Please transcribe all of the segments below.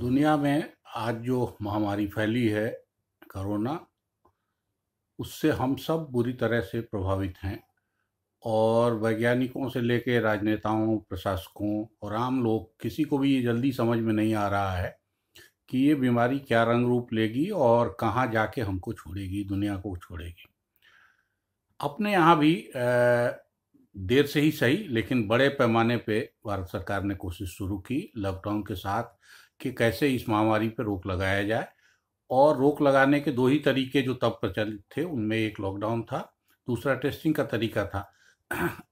दुनिया में आज जो महामारी फैली है कोरोना उससे हम सब बुरी तरह से प्रभावित हैं और वैज्ञानिकों से लेके राजनेताओं प्रशासकों और आम लोग किसी को भी ये जल्दी समझ में नहीं आ रहा है कि ये बीमारी क्या रंग रूप लेगी और कहाँ जाके हमको छोड़ेगी दुनिया को छोड़ेगी अपने यहाँ भी देर से ही सही लेकिन बड़े पैमाने पे भारत सरकार ने कोशिश शुरू की लॉकडाउन के साथ कि कैसे इस महामारी पर रोक लगाया जाए और रोक लगाने के दो ही तरीके जो तब प्रचलित थे उनमें एक लॉकडाउन था दूसरा टेस्टिंग का तरीका था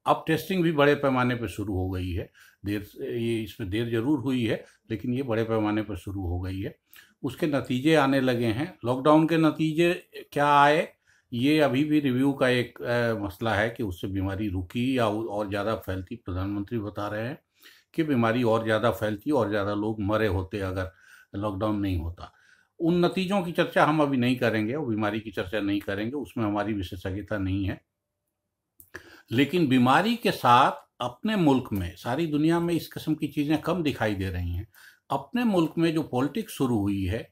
अब टेस्टिंग भी बड़े पैमाने पर शुरू हो गई है देर ये इसमें देर जरूर हुई है लेकिन ये बड़े पैमाने पर शुरू हो गई है उसके नतीजे आने लगे हैं लॉकडाउन के नतीजे क्या आए ये अभी भी रिव्यू का एक आ, मसला है कि उससे बीमारी रुकी या और ज़्यादा फैलती प्रधानमंत्री बता रहे हैं कि बीमारी और ज़्यादा फैलती और ज़्यादा लोग मरे होते अगर लॉकडाउन नहीं होता उन नतीजों की चर्चा हम अभी नहीं करेंगे और बीमारी की चर्चा नहीं करेंगे उसमें हमारी विशेषज्ञता नहीं है लेकिन बीमारी के साथ अपने मुल्क में सारी दुनिया में इस किस्म की चीज़ें कम दिखाई दे रही हैं अपने मुल्क में जो पॉलिटिक्स शुरू हुई है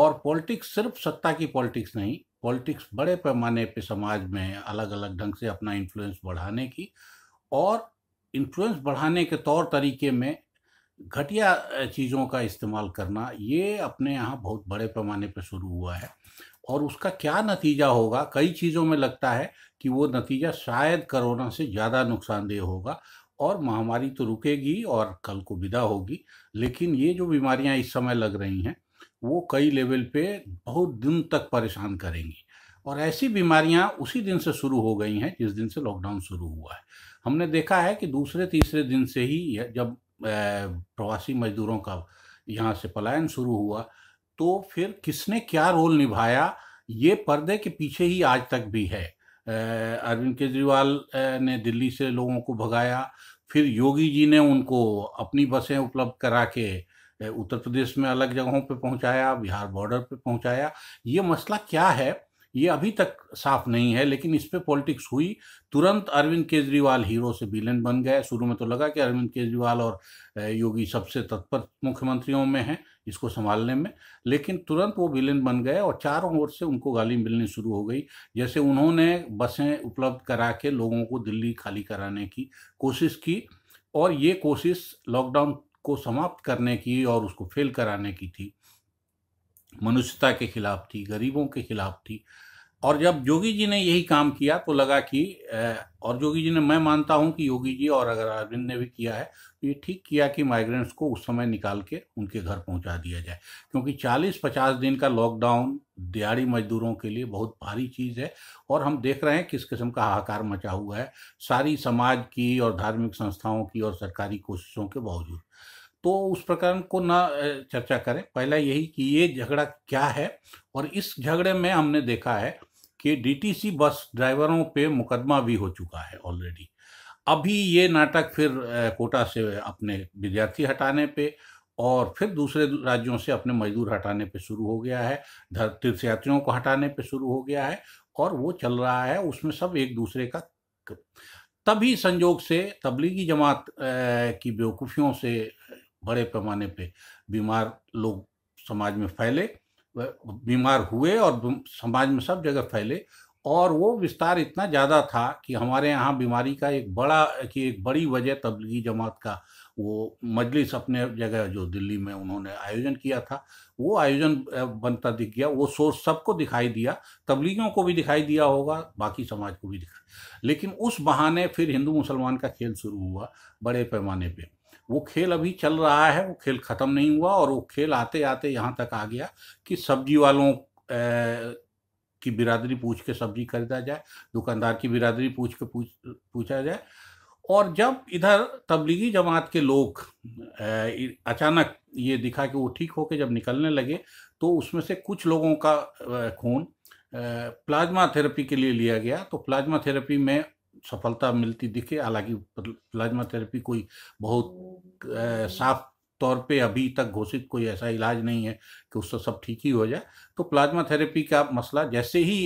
और पॉलिटिक्स सिर्फ सत्ता की पॉलिटिक्स नहीं पॉलिटिक्स बड़े पैमाने पे समाज में अलग अलग ढंग से अपना इन्फ्लुएंस बढ़ाने की और इन्फ्लुएंस बढ़ाने के तौर तरीके में घटिया चीज़ों का इस्तेमाल करना ये अपने यहाँ बहुत बड़े पैमाने पर शुरू हुआ है और उसका क्या नतीजा होगा कई चीज़ों में लगता है कि वो नतीजा शायद कोरोना से ज़्यादा नुकसानदेह होगा और महामारी तो रुकेगी और कल को विदा होगी लेकिन ये जो बीमारियाँ इस समय लग रही हैं वो कई लेवल पे बहुत दिन तक परेशान करेंगी और ऐसी बीमारियाँ उसी दिन से शुरू हो गई हैं जिस दिन से लॉकडाउन शुरू हुआ है हमने देखा है कि दूसरे तीसरे दिन से ही जब प्रवासी मजदूरों का यहाँ से पलायन शुरू हुआ तो फिर किसने क्या रोल निभाया ये पर्दे के पीछे ही आज तक भी है अरविंद केजरीवाल ने दिल्ली से लोगों को भगाया फिर योगी जी ने उनको अपनी बसें उपलब्ध करा के उत्तर प्रदेश में अलग जगहों पे पहुंचाया बिहार बॉर्डर पे पहुंचाया ये मसला क्या है ये अभी तक साफ नहीं है लेकिन इस पर पॉलिटिक्स हुई तुरंत अरविंद केजरीवाल हीरो से विलेन बन गए शुरू में तो लगा कि अरविंद केजरीवाल और योगी सबसे तत्पर मुख्यमंत्रियों में हैं इसको संभालने में लेकिन तुरंत वो विलेन बन गए और चारों ओर से उनको गाली मिलनी शुरू हो गई जैसे उन्होंने बसें उपलब्ध करा के लोगों को दिल्ली खाली कराने की कोशिश की और ये कोशिश लॉकडाउन को समाप्त करने की और उसको फेल कराने की थी मनुष्यता के खिलाफ थी गरीबों के खिलाफ थी और जब योगी जी ने यही काम किया तो लगा कि और योगी जी ने मैं मानता हूं कि योगी जी और अगर अरविंद ने भी किया है तो ये ठीक किया कि माइग्रेंट्स को उस समय निकाल के उनके घर पहुंचा दिया जाए क्योंकि 40-50 दिन का लॉकडाउन दिहाड़ी मजदूरों के लिए बहुत भारी चीज़ है और हम देख रहे हैं किस किस्म का हाहाकार मचा हुआ है सारी समाज की और धार्मिक संस्थाओं की और सरकारी कोशिशों के बावजूद तो उस प्रकरण को ना चर्चा करें पहला यही कि ये झगड़ा क्या है और इस झगड़े में हमने देखा है कि डीटीसी बस ड्राइवरों पे मुकदमा भी हो चुका है ऑलरेडी अभी ये नाटक फिर कोटा से अपने विद्यार्थी हटाने पे और फिर दूसरे राज्यों से अपने मजदूर हटाने पे शुरू हो गया है तीर्थयात्रियों को हटाने पे शुरू हो गया है और वो चल रहा है उसमें सब एक दूसरे का तभी संजोग से तबलीगी जमात की बेवकूफ़ियों से बड़े पैमाने पे बीमार लोग समाज में फैले बीमार हुए और समाज में सब जगह फैले और वो विस्तार इतना ज़्यादा था कि हमारे यहाँ बीमारी का एक बड़ा कि एक बड़ी वजह तबलीगी जमात का वो मजलिस अपने जगह जो दिल्ली में उन्होंने आयोजन किया था वो आयोजन बनता दिख गया वो सोर्स सबको दिखाई दिया तबलीगियों को भी दिखाई दिया होगा बाकी समाज को भी दिखा लेकिन उस बहाने फिर हिंदू मुसलमान का खेल शुरू हुआ बड़े पैमाने पर वो खेल अभी चल रहा है वो खेल ख़त्म नहीं हुआ और वो खेल आते आते यहाँ तक आ गया कि सब्जी वालों की बिरादरी पूछ के सब्जी खरीदा जाए दुकानदार की बिरादरी पूछ के पूछ पूछा जाए और जब इधर तबलीगी जमात के लोग अचानक ये दिखा कि वो ठीक होके जब निकलने लगे तो उसमें से कुछ लोगों का खून प्लाज्मा थेरेपी के लिए लिया गया तो प्लाज्मा थेरेपी में सफलता मिलती दिखे हालांकि मतलब प्लाज्मा थेरेपी कोई बहुत साफ तौर पे अभी तक घोषित कोई ऐसा इलाज नहीं है कि उससे सब ठीक ही हो जाए तो प्लाज्मा थेरेपी का मसला जैसे ही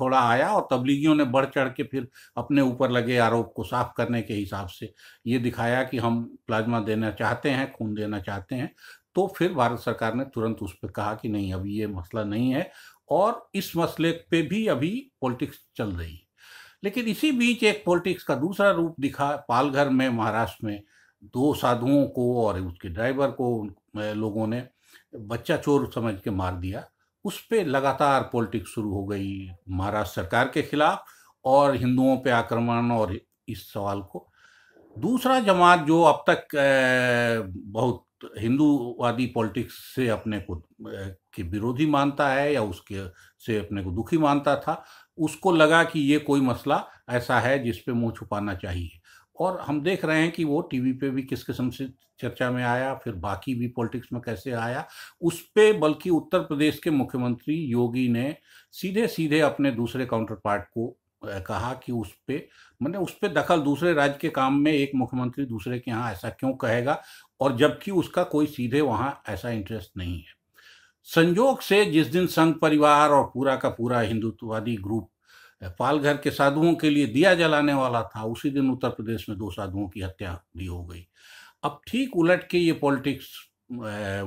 थोड़ा आया और तबलीगियों ने बढ़ चढ़ के फिर अपने ऊपर लगे आरोप को साफ करने के हिसाब से ये दिखाया कि हम प्लाज्मा देना चाहते हैं खून देना चाहते हैं तो फिर भारत सरकार ने तुरंत उस पर कहा कि नहीं अभी ये मसला नहीं है और इस मसले पे भी अभी पॉलिटिक्स चल रही है लेकिन इसी बीच एक पॉलिटिक्स का दूसरा रूप दिखा पालघर में महाराष्ट्र में दो साधुओं को और उसके ड्राइवर को लोगों ने बच्चा चोर समझ के मार दिया उस पर लगातार पॉलिटिक्स शुरू हो गई महाराष्ट्र सरकार के खिलाफ और हिंदुओं पर आक्रमण और इस सवाल को दूसरा जमात जो अब तक बहुत तो हिंदूवादी पॉलिटिक्स से अपने को के विरोधी मानता है या उसके से अपने को दुखी मानता था उसको लगा कि ये कोई मसला ऐसा है जिस पे मुंह छुपाना चाहिए और हम देख रहे हैं कि वो टीवी पे भी किस किस्म से चर्चा में आया फिर बाकी भी पॉलिटिक्स में कैसे आया उस पर बल्कि उत्तर प्रदेश के मुख्यमंत्री योगी ने सीधे सीधे अपने दूसरे काउंटर पार्ट को कहा कि उस पर मैंने उस पर दखल दूसरे राज्य के काम में एक मुख्यमंत्री दूसरे के यहाँ ऐसा क्यों कहेगा और जबकि उसका कोई सीधे वहाँ ऐसा इंटरेस्ट नहीं है संजोग से जिस दिन संघ परिवार और पूरा का पूरा हिंदुत्ववादी ग्रुप पालघर के साधुओं के लिए दिया जलाने वाला था उसी दिन उत्तर प्रदेश में दो साधुओं की हत्या भी हो गई अब ठीक उलट के ये पॉलिटिक्स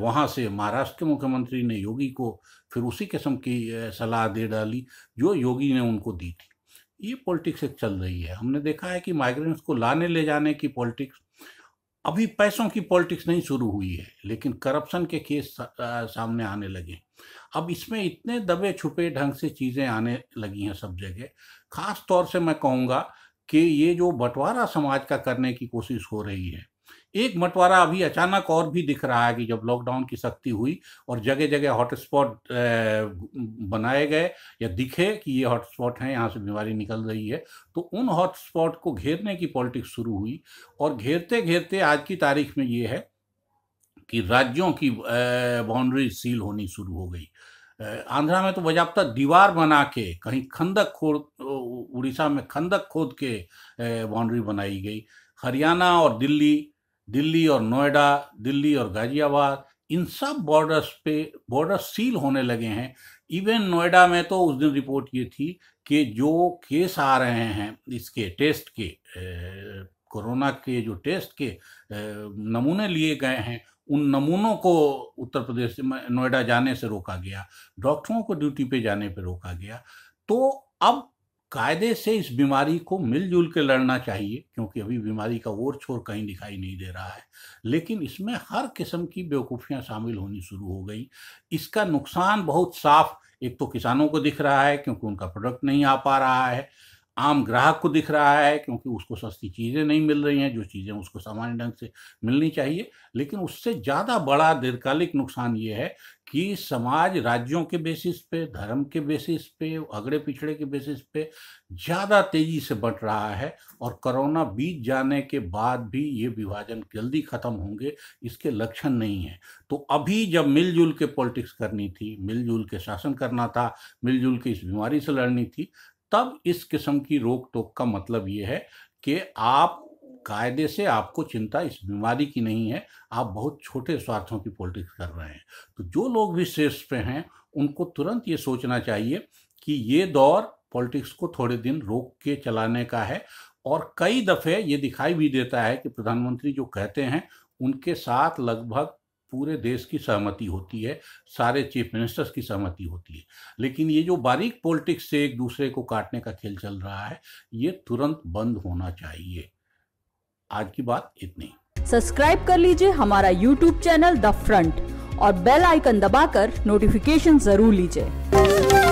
वहाँ से महाराष्ट्र के मुख्यमंत्री ने योगी को फिर उसी किस्म की सलाह दे डाली जो योगी ने उनको दी थी ये पॉलिटिक्स एक चल रही है हमने देखा है कि माइग्रेंट्स को लाने ले जाने की पॉलिटिक्स अभी पैसों की पॉलिटिक्स नहीं शुरू हुई है लेकिन करप्शन के केस सामने आने लगे अब इसमें इतने दबे छुपे ढंग से चीज़ें आने लगी हैं सब जगह खास तौर से मैं कहूँगा कि ये जो बंटवारा समाज का करने की कोशिश हो रही है एक मटवारा अभी अचानक और भी दिख रहा है कि जब लॉकडाउन की सख्ती हुई और जगह जगह हॉटस्पॉट बनाए गए या दिखे कि ये हॉटस्पॉट हैं यहाँ से बीमारी निकल रही है तो उन हॉटस्पॉट को घेरने की पॉलिटिक्स शुरू हुई और घेरते घेरते आज की तारीख में ये है कि राज्यों की बाउंड्री सील होनी शुरू हो गई आंध्रा में तो बजाबता दीवार बना के कहीं खंदक खोद उड़ीसा में खंदक खोद के बाउंड्री बनाई गई हरियाणा और दिल्ली दिल्ली और नोएडा दिल्ली और गाजियाबाद इन सब बॉर्डर्स पे बॉर्डर सील होने लगे हैं इवन नोएडा में तो उस दिन रिपोर्ट ये थी कि जो केस आ रहे हैं इसके टेस्ट के कोरोना के जो टेस्ट के नमूने लिए गए हैं उन नमूनों को उत्तर प्रदेश नोएडा जाने से रोका गया डॉक्टरों को ड्यूटी पे जाने पे रोका गया तो अब कायदे से इस बीमारी को मिलजुल के लड़ना चाहिए क्योंकि अभी बीमारी का ओर छोर कहीं दिखाई नहीं दे रहा है लेकिन इसमें हर किस्म की बेवकूफ़ियाँ शामिल होनी शुरू हो गई इसका नुकसान बहुत साफ एक तो किसानों को दिख रहा है क्योंकि उनका प्रोडक्ट नहीं आ पा रहा है आम ग्राहक को दिख रहा है क्योंकि उसको सस्ती चीज़ें नहीं मिल रही हैं जो चीज़ें उसको सामान्य ढंग से मिलनी चाहिए लेकिन उससे ज़्यादा बड़ा दीर्घकालिक नुकसान ये है कि समाज राज्यों के बेसिस पे धर्म के बेसिस पे अगड़े पिछड़े के बेसिस पे ज़्यादा तेज़ी से बढ़ रहा है और कोरोना बीत जाने के बाद भी ये विभाजन जल्दी ख़त्म होंगे इसके लक्षण नहीं हैं तो अभी जब मिलजुल के पॉलिटिक्स करनी थी मिलजुल के शासन करना था मिलजुल के इस बीमारी से लड़नी थी तब इस किस्म की रोक टोक का मतलब ये है कि आप कायदे से आपको चिंता इस बीमारी की नहीं है आप बहुत छोटे स्वार्थों की पॉलिटिक्स कर रहे हैं तो जो लोग भी शेष पे हैं उनको तुरंत ये सोचना चाहिए कि ये दौर पॉलिटिक्स को थोड़े दिन रोक के चलाने का है और कई दफ़े ये दिखाई भी देता है कि प्रधानमंत्री जो कहते हैं उनके साथ लगभग पूरे देश की सहमति होती है सारे चीफ मिनिस्टर्स की सहमति होती है लेकिन ये जो बारीक पॉलिटिक्स से एक दूसरे को काटने का खेल चल रहा है ये तुरंत बंद होना चाहिए आज की बात इतनी सब्सक्राइब कर लीजिए हमारा यूट्यूब चैनल द फ्रंट और बेल आइकन दबाकर नोटिफिकेशन जरूर लीजिए